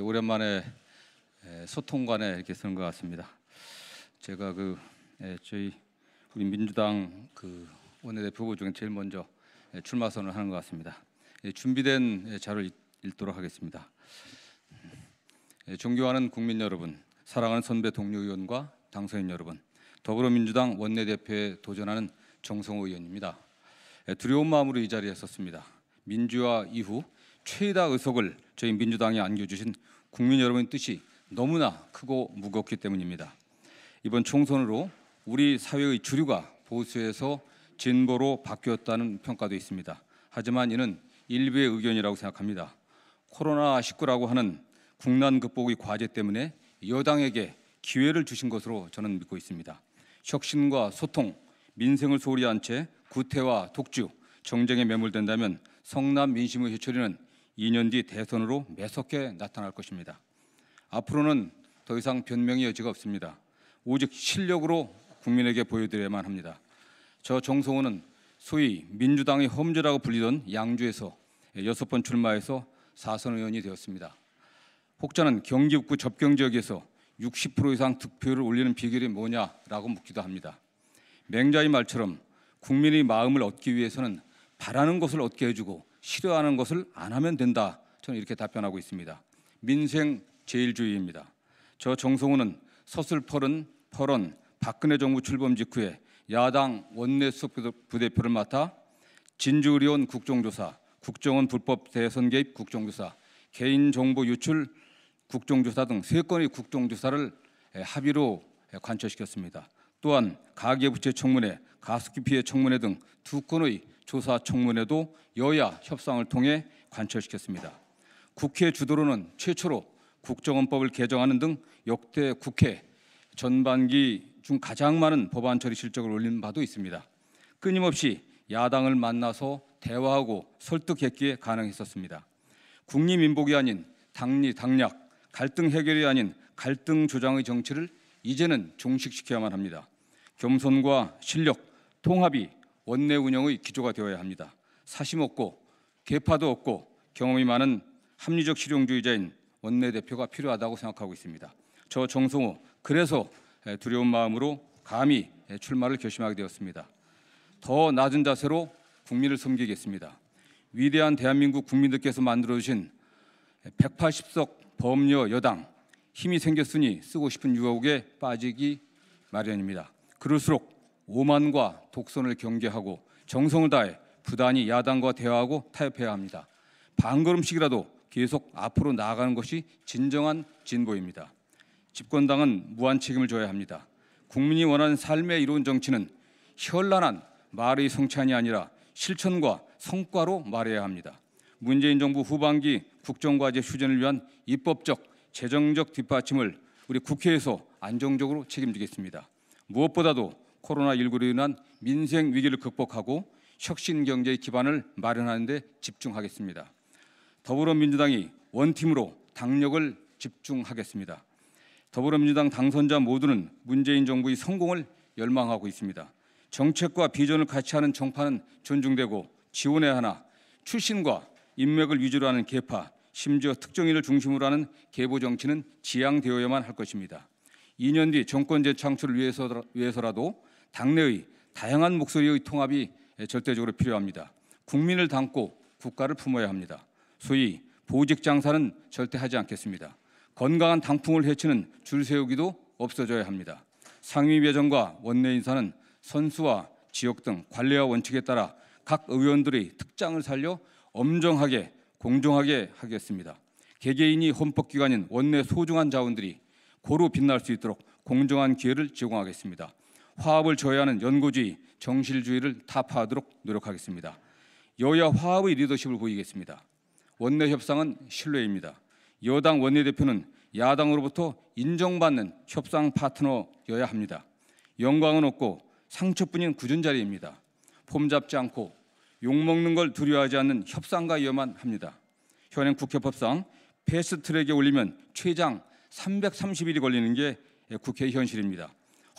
오랜만에 소통관에 이렇게 서는 것 같습니다. 제가 그 저희 우리 민주당 그 원내대표 후보 중에 제일 먼저 출마 선언을 하는 것 같습니다. 예, 준비된 자를 읽도록 하겠습니다. 음, 존경하는 국민 여러분, 사랑하는 선배 동료 의원과 당선인 여러분, 더불어민주당 원내대표에 도전하는 정성호 의원입니다. 두려운 마음으로 이 자리에 섰습니다. 민주화 이후 최다 의석을 저희 민주당에 안겨주신 국민 여러분의 뜻이 너무나 크고 무겁기 때문입니다. 이번 총선으로 우리 사회의 주류가 보수에서 진보로 바뀌었다는 평가도 있습니다. 하지만 이는 일부의 의견이라고 생각합니다. 코로나19라고 하는 국난 극복의 과제 때문에 여당에게 기회를 주신 것으로 저는 믿고 있습니다. 혁신과 소통, 민생을 소홀히 한채 구태와 독주, 정쟁에 매몰된다면 성남 민심의 해초리는 2년 뒤 대선으로 매섭게 나타날 것입니다. 앞으로는 더 이상 변명의 여지가 없습니다. 오직 실력으로 국민에게 보여드려야만 합니다. 저 정성호는 소위 민주당의 험주라고 불리던 양주에서 여섯 번 출마해서 사선 의원이 되었습니다. 혹자는 경기북구 접경 지역에서 60% 이상 득표율을 올리는 비결이 뭐냐라고 묻기도 합니다. 맹자의 말처럼 국민의 마음을 얻기 위해서는 바라는 것을 얻게 해주고 싫어하는 것을 안 하면 된다. 저는 이렇게 답변하고 있습니다. 민생 제일주의입니다. 저정성훈은 서슬퍼른 퍼런 박근혜 정부 출범 직후에 야당 원내수석 부대표를 맡아 진주의료원 국정조사, 국정원 불법 대선 개입 국정조사, 개인정보 유출 국정조사 등 세 건의 국정조사를 합의로 관철시켰습니다. 또한 가계부채 청문회, 가습기 피해 청문회 등 두 건의 조사 청문회도 여야 협상을 통해 관철시켰습니다. 국회 주도로는 최초로 국정원법을 개정하는 등 역대 국회 전반기 중 가장 많은 법안 처리 실적을 올린 바도 있습니다. 끊임없이 야당을 만나서 대화하고 설득했기에 가능했었습니다. 국립 민복이 아닌 당리 당략, 갈등 해결이 아닌 갈등 조장의 정치를 이제는 종식시켜야만 합니다. 겸손과 실력, 통합이 원내 운영의 기조가 되어야 합니다. 사심 없고 개파도 없고 경험이 많은 합리적 실용주의자인 원내 대표가 필요하다고 생각하고 있습니다. 저 정성호 그래서 두려운 마음으로 감히 출마를 결심하게 되었습니다. 더 낮은 자세로 국민을 섬기겠습니다. 위대한 대한민국 국민들께서 만들어 주신 180석 범여 여당 힘이 생겼으니 쓰고 싶은 유혹에 빠지기 마련입니다. 그럴수록 오만과 독선을 경계하고 정성을 다해 부단히 야당과 대화하고 타협해야 합니다. 반걸음씩이라도 계속 앞으로 나아가는 것이 진정한 진보입니다. 집권당은 무한 책임을 져야 합니다. 국민이 원하는 삶의 이로운 정치는 현란한 말의 성찬이 아니라 실천과 성과로 말해야 합니다. 문재인 정부 후반기 국정과제 휴전을 위한 입법적, 재정적 뒷받침을 우리 국회에서 안정적으로 책임지겠습니다. 무엇보다도 코로나19로 인한 민생 위기를 극복하고 혁신 경제의 기반을 마련하는 데 집중하겠습니다. 더불어민주당이 원팀으로 당력을 집중하겠습니다. 더불어민주당 당선자 모두는 문재인 정부의 성공을 열망하고 있습니다. 정책과 비전을 같이 하는 정파는 존중되고 지원해야 하나 출신과 인맥을 위주로 하는 계파 심지어 특정인을 중심으로 하는 개보 정치는 지양되어야만 할 것입니다. 2년 뒤 정권 재창출을 위해서, 라도 당내의 다양한 목소리의 통합이 절대적으로 필요합니다. 국민을 담고 국가를 품어야 합니다. 소위 보직 장사는 절대 하지 않겠습니다. 건강한 당풍을 해치는 줄 세우기도 없어져야 합니다. 상위 배정과 원내 인사는 선수와 지역 등 관례와 원칙에 따라 각 의원들의 특장을 살려 엄정하게 공정하게 하겠습니다. 개개인이 헌법기관인 원내 소중한 자원들이 고루 빛날 수 있도록 공정한 기회를 제공하겠습니다. 화합을 저해하는 연구주의 정실주의를 타파하도록 노력하겠습니다. 여야 화합의 리더십을 보이겠습니다. 원내 협상은 신뢰입니다. 여당 원내대표는 야당으로부터 인정받는 협상 파트너여야 합니다. 영광은 없고 상처뿐인 굳은 자리입니다. 폼 잡지 않고 욕먹는 걸 두려워하지 않는 협상가여만 합니다. 현행 국회법상 패스트트랙에 올리면 최장 330일이 걸리는 게 국회 현실입니다.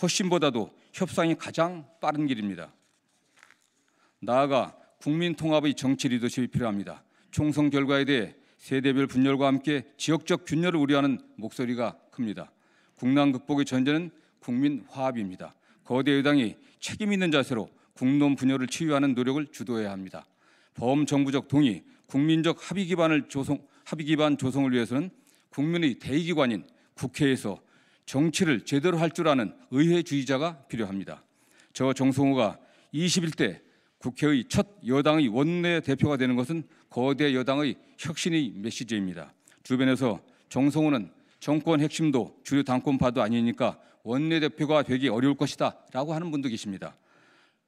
훨씬보다도 협상이 가장 빠른 길입니다. 나아가 국민 통합의 정치 리더십이 필요합니다. 총선 결과에 대해 세대별 분열과 함께 지역적 균열을 우려하는 목소리가 큽니다. 국난 극복의 전제는 국민 화합입니다. 거대 여당이 책임 있는 자세로 국론 분열을 치유하는 노력을 주도해야 합니다. 범정부적 동의, 국민적 합의 기반을 조성, 합의 기반 조성을 위해서는 국민의 대의기관인 국회에서 정치를 제대로 할 줄 아는 의회주의자가 필요합니다. 저 정성호가 21대 국회의 첫 여당의 원내 대표가 되는 것은 거대 여당의 혁신의 메시지입니다. 주변에서 정성호는 정권 핵심도 주류 당권파도 아니니까 원내 대표가 되기 어려울 것이다라고 하는 분도 계십니다.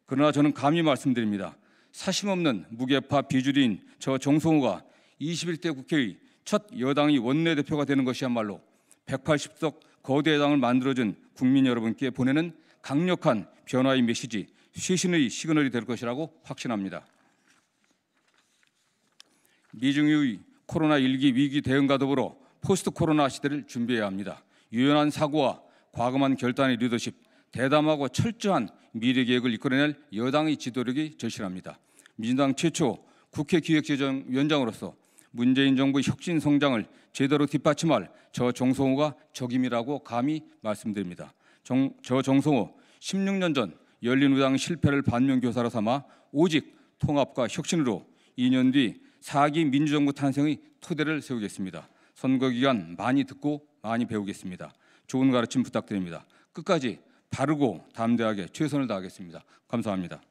그러나 저는 감히 말씀드립니다. 사심없는 무게파 비주류인 저 정성호가 21대 국회의 첫 여당이 원내 대표가 되는 것이야말로 180석 거대 당을 만들어준 국민 여러분께 보내는 강력한 변화의 메시지, 쇄신의 시그널이 될 것이라고 확신합니다. 미중의 코로나1기 위기 대응과 더불어 포스트 코로나 시대를 준비해야 합니다. 유연한 사고와 과감한 결단의 리더십, 대담하고 철저한 미래 계획을 이끌어낼 여당의 지도력이 절실합니다. 민주당 최초 국회 기획재정위원장으로서 문재인 정부의 혁신 성장을 제대로 뒷받침할 저 정성호가 적임이라고 감히 말씀드립니다. 정, 저 정성호 16년 전 열린우당 실패를 반면교사로 삼아 오직 통합과 혁신으로 2년 뒤 4기 민주정부 탄생의 토대를 세우겠습니다. 선거 기간 많이 듣고 많이 배우겠습니다. 좋은 가르침 부탁드립니다. 끝까지 바르고 담대하게 최선을 다하겠습니다. 감사합니다.